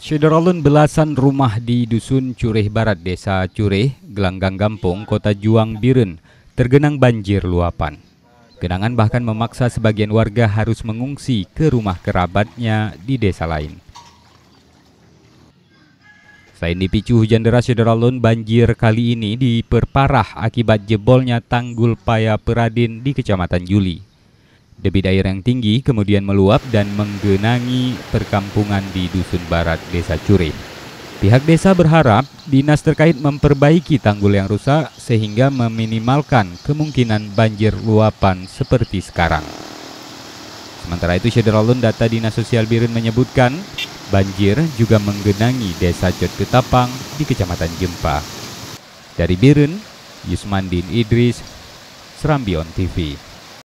Sederolun belasan rumah di Dusun Cureh Barat, Desa Cureh, Gelanggang Gampung, Kota Juang, Biren, tergenang banjir luapan. Genangan bahkan memaksa sebagian warga harus mengungsi ke rumah kerabatnya di desa lain. Selain dipicu hujan deras sederolun banjir kali ini diperparah akibat jebolnya tanggul Paya Peradin di Kecamatan Juli. Debit air yang tinggi kemudian meluap dan menggenangi perkampungan di Dusun Barat, Desa Curi. Pihak desa berharap dinas terkait memperbaiki tanggul yang rusak sehingga meminimalkan kemungkinan banjir luapan seperti sekarang. Sementara itu, Syederalun data Dinas Sosial Birin menyebutkan banjir juga menggenangi desa Jod Ketapang di Kecamatan Jempa. Dari Birin, Yusmandin Idris, Serambi TV.